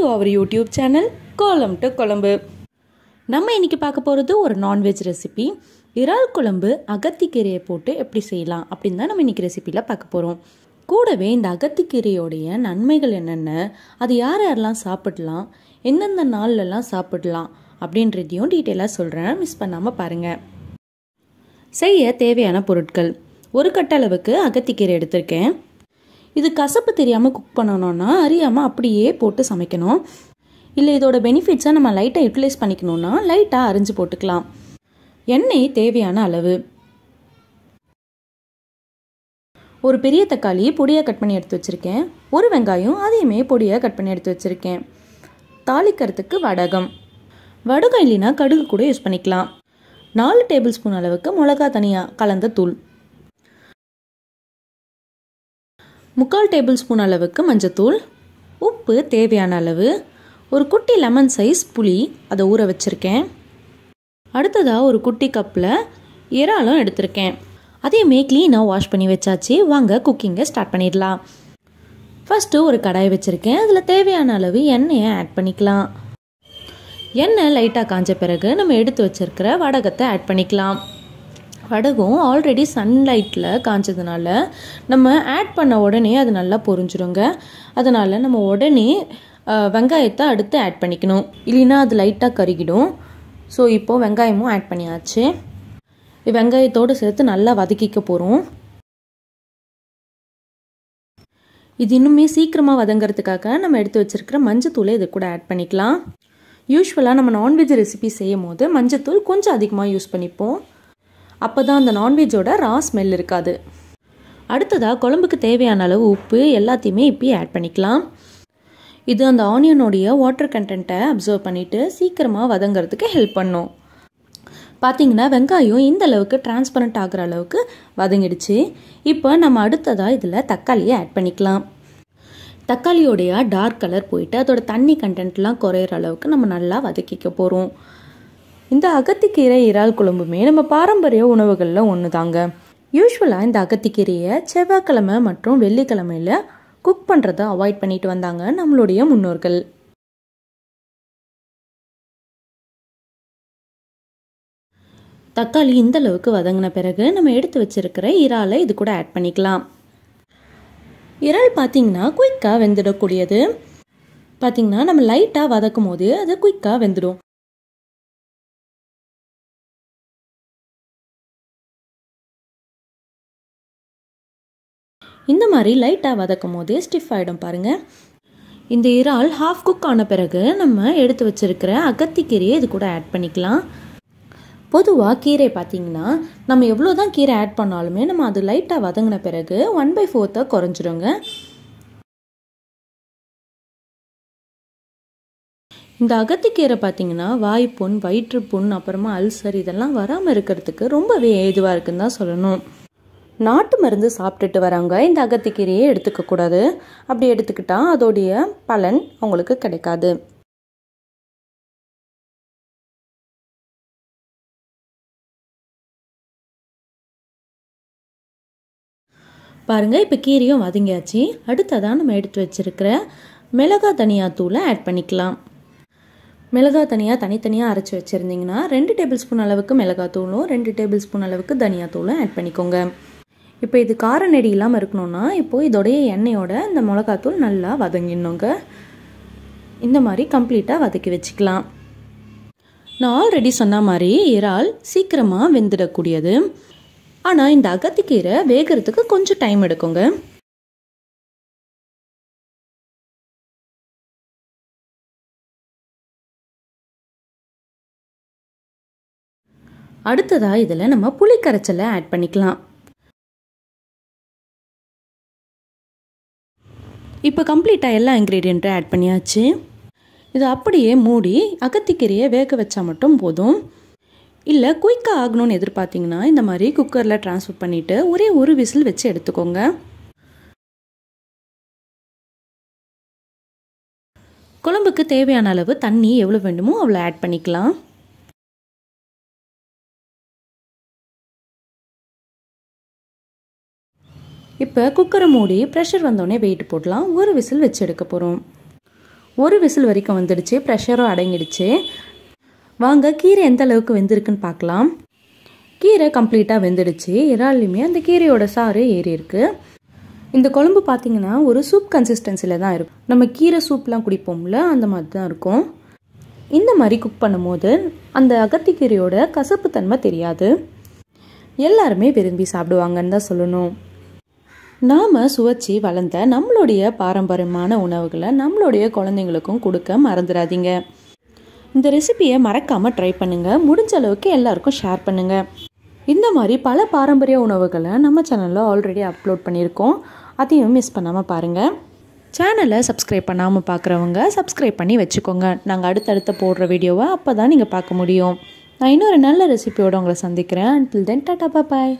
to அவர் YouTube channel Kolam to Kuzhambu நம்ம இன்றைக்கி பார்க்க போகிறது ஒரு நான்வெஜ் ரெசிபி இறால் குழம்பு அகத்திக்கீரையை போட்டு எப்படி செய்யலாம் அப்படின்னு தான் நம்ம இன்றைக்கி ரெசிப்பியில் பார்க்க போகிறோம் கூடவே இந்த அகத்திக்கீரையோடைய நன்மைகள் என்னென்ன அது யார் யாரெல்லாம் சாப்பிடலாம் எந்தெந்த நாள்லலாம் சாப்பிடலாம் அப்படின்றதையும் டீட்டெயிலாக சொல்கிறேன் மிஸ் பண்ணாமல் பாருங்கள் செய்ய தேவையான பொருட்கள் ஒரு கட்டளவுக்கு அகத்திக்கீரை எடுத்திருக்கேன் இது கசப்பு தெரியாமல் குக் பண்ணணும்னா அறியாமல் அப்படியே போட்டு சமைக்கணும் இல்லை இதோட பெனிஃபிட்ஸாக நம்ம லைட்டாக யூட்டிலைஸ் பண்ணிக்கணும்னா லைட்டாக அரிஞ்சு போட்டுக்கலாம் எண்ணெய் தேவையான அளவு ஒரு பெரிய தக்காளி பொடியாக கட் பண்ணி எடுத்து வச்சுருக்கேன் ஒரு வெங்காயம் அதையுமே பொடியாக கட் பண்ணி எடுத்து வச்சுருக்கேன் தாளிக்கிறதுக்கு வடகம் வடகம் இல்லைன்னா கடுகு கூட யூஸ் பண்ணிக்கலாம் நாலு டேபிள் ஸ்பூன் அளவுக்கு மிளகா தனியாக கலந்த தூள் முக்கால் டேபிள் ஸ்பூன் அளவுக்கு மஞ்சத்தூள் உப்பு தேவையான அளவு ஒரு குட்டி லெமன் சைஸ் புளி அதை ஊற வச்சுருக்கேன் அடுத்ததாக ஒரு குட்டி கப்பில் இறாலும் எடுத்திருக்கேன் அதையுமே க்ளீனாக வாஷ் பண்ணி வச்சாச்சு வாங்க குக்கிங்கை ஸ்டார்ட் பண்ணிடலாம் ஃபஸ்ட்டு ஒரு கடாயை வச்சுருக்கேன் அதில் தேவையான அளவு எண்ணெயை ஆட் பண்ணிக்கலாம் எண்ணெய் லைட்டாக காஞ்ச பிறகு நம்ம எடுத்து வச்சுருக்கிற வடகத்தை ஆட் பண்ணிக்கலாம் படகும் ஆல்ரெடி சன்லைட்டில் காஞ்சதுனால நம்ம ஆட் பண்ண உடனே அது நல்லா பொறிஞ்சிருங்க அதனால் நம்ம உடனே வெங்காயத்தை அடுத்து ஆட் பண்ணிக்கணும் இல்லைன்னா அது லைட்டாக கருகிடும் ஸோ இப்போது வெங்காயமும் ஆட் பண்ணியாச்சு வெங்காயத்தோடு சேர்த்து நல்லா வதக்கிக்க போகிறோம் இது இன்னுமே சீக்கிரமாக வதங்கிறதுக்காக நம்ம எடுத்து வச்சுருக்கிற மஞ்சத்தூளை இது கூட ஆட் பண்ணிக்கலாம் யூஸ்வலாக நம்ம நான்வெஜ் ரெசிபி செய்யும் போது மஞ்சத்தூள் கொஞ்சம் அதிகமாக யூஸ் பண்ணிப்போம் அப்போ தான் அந்த நான்வெஜ்ஜோட ரா ஸ்மெல் இருக்காது அடுத்ததாக குழம்புக்கு தேவையான அளவு உப்பு எல்லாத்தையுமே இப்போ ஆட் பண்ணிக்கலாம் இது அந்த ஆனியனுடைய வாட்டர் கண்டென்ட்டை அப்சர்வ் பண்ணிவிட்டு சீக்கிரமாக வதங்கிறதுக்கு ஹெல்ப் பண்ணும் பார்த்தீங்கன்னா வெங்காயம் இந்த அளவுக்கு டிரான்ஸ்பரண்ட் ஆகிற அளவுக்கு வதங்கிடுச்சு இப்போ நம்ம அடுத்ததாக இதில் தக்காளியை ஆட் பண்ணிக்கலாம் தக்காளியோடைய டார்க் கலர் போயிட்டு அதோட தண்ணி கண்டென்ட்லாம் குறையிற அளவுக்கு நம்ம நல்லா வதக்கிக்க போகிறோம் இந்த அகத்திக்கீரை இறால் குழம்புமே நம்ம பாரம்பரிய உணவுகளில் ஒன்று தாங்க யூஸ்வலாக இந்த அகத்திக்கீரையை செவ்வாய்க்கிழமை மற்றும் வெள்ளிக்கிழமையில் குக் பண்ணுறதை அவாய்ட் பண்ணிட்டு வந்தாங்க நம்மளுடைய முன்னோர்கள் தக்காளி இந்த அளவுக்கு வதங்கின பிறகு நம்ம எடுத்து வச்சிருக்கிற இறாலை இது கூட ஆட் பண்ணிக்கலாம் இறால் பார்த்தீங்கன்னா குயிக்காக வெந்துடக்கூடியது பார்த்தீங்கன்னா நம்ம லைட்டாக வதக்கும் போது அது குயிக்காக வெந்துடும் இந்த மாதிரி லைட்டாக வதக்கும் போதே ஸ்டிஃப் ஆகிடும் பாருங்கள் இந்த இறால் ஹாஃப் குக் ஆன பிறகு நம்ம எடுத்து வச்சுருக்கிற அகத்திக்கீரையை இது கூட ஆட் பண்ணிக்கலாம் பொதுவாக கீரை பார்த்திங்கன்னா நம்ம எவ்வளோ தான் கீரை ஆட் பண்ணாலுமே நம்ம அது லைட்டாக வதங்கின பிறகு ஒன் பை ஃபோர்த்தை குறைஞ்சிடுங்க இந்த அகத்திக்கீரை பார்த்திங்கன்னா வாய்ப்புண் வயிற்றுப்புண் அப்புறமா அல்சர் இதெல்லாம் வராமல் இருக்கிறதுக்கு ரொம்பவே ஏதுவாக இருக்குன்னு தான் சொல்லணும் நாட்டு மருந்து சாப்பிட்டுட்டு வராங்க இந்த அகத்திக்கீரையை எடுத்துக்கக்கூடாது அப்படி எடுத்துக்கிட்டால் அதோடைய பலன் அவங்களுக்கு கிடைக்காது பாருங்கள் இப்போ கீரையும் வதங்கியாச்சு அடுத்ததான் நம்ம எடுத்து வச்சுருக்கிற மிளகா தனியா தூளை ஆட் பண்ணிக்கலாம் மிளகா தனியாக தனித்தனியாக அரைச்சி வச்சுருந்தீங்கன்னா ரெண்டு டேபிள் ஸ்பூன் அளவுக்கு மிளகாத்தூளும் ரெண்டு டேபிள் ஸ்பூன் அளவுக்கு தனியாத்தூளும் ஆட் பண்ணிக்கோங்க இப்போ இது கார நெடி இல்லாமல் இருக்கணும்னா இப்போது இதோடைய எண்ணெயோட இந்த மிளகாத்தூள் நல்லா வதங்கிடணுங்க இந்த மாதிரி கம்ப்ளீட்டாக வதக்கி வச்சுக்கலாம் நான் ஆல்ரெடி சொன்ன மாதிரி இறால் சீக்கிரமாக வெந்துடக்கூடியது ஆனால் இந்த அகத்திக்கீரை வேகிறதுக்கு கொஞ்சம் டைம் எடுக்குங்க அடுத்ததாக இதில் நம்ம புளி கரைச்சலை ஆட் பண்ணிக்கலாம் இப்போ கம்ப்ளீட்டாக எல்லா இன்க்ரீடியண்ட்டும் ஆட் பண்ணியாச்சு இது அப்படியே மூடி அகத்திக்கீரையை வேக வச்சா மட்டும் போதும் இல்லை குயிக்காக ஆகணும்னு எதிர்பார்த்திங்கன்னா இந்த மாதிரி குக்கரில் ட்ரான்ஸ்ஃபர் பண்ணிவிட்டு ஒரே ஒரு விசில் வச்சு எடுத்துக்கோங்க குழம்புக்கு தேவையான அளவு தண்ணி எவ்வளோ வேண்டுமோ அவ்வளோ ஆட் பண்ணிக்கலாம் இப்போ குக்கரை மூடி ப்ரெஷர் வந்தோடனே வெயிட் போடலாம் ஒரு விசில் வச்சு எடுக்க போகிறோம் ஒரு விசில் வரைக்கும் வந்துடுச்சு ப்ரெஷரும் அடங்கிடுச்சு வாங்க கீரை எந்த அளவுக்கு வெந்திருக்குன்னு பார்க்கலாம் கீரை கம்ப்ளீட்டாக வெந்துடுச்சு இறாலுமே அந்த கீரையோட சாறு ஏறி இருக்கு இந்த குழம்பு பார்த்திங்கன்னா ஒரு சூப் கன்சிஸ்டன்சியில் தான் இருக்கும் நம்ம கீரை சூப்லாம் குடிப்போம்ல அந்த மாதிரி தான் இருக்கும் இந்த மாதிரி குக் பண்ணும்போது அந்த அகத்திக்கீரையோட கசப்பு தன்மை தெரியாது எல்லாருமே விரும்பி சாப்பிடுவாங்கன்னு தான் சொல்லணும் நாம் சுவைச்சி வளர்ந்த நம்மளுடைய பாரம்பரியமான உணவுகளை நம்மளுடைய குழந்தைங்களுக்கும் கொடுக்க மறந்துடாதீங்க இந்த ரெசிபியை மறக்காமல் ட்ரை பண்ணுங்கள் முடிஞ்ச அளவுக்கு எல்லாருக்கும் ஷேர் பண்ணுங்கள் இந்த மாதிரி பல பாரம்பரிய உணவுகளை நம்ம சேனலில் ஆல்ரெடி அப்லோட் பண்ணியிருக்கோம் அதையும் மிஸ் பண்ணாமல் பாருங்கள் சேனலை சப்ஸ்கிரைப் பண்ணாமல் பார்க்குறவங்க சப்ஸ்கிரைப் பண்ணி வச்சுக்கோங்க நாங்கள் அடுத்தடுத்த போடுற வீடியோவை அப்போ தான் நீங்கள் பார்க்க முடியும் நான் இன்னொரு நல்ல ரெசிபியோடு உங்களை சந்திக்கிறேன் அன்டில் தென் டாட்டா பாய்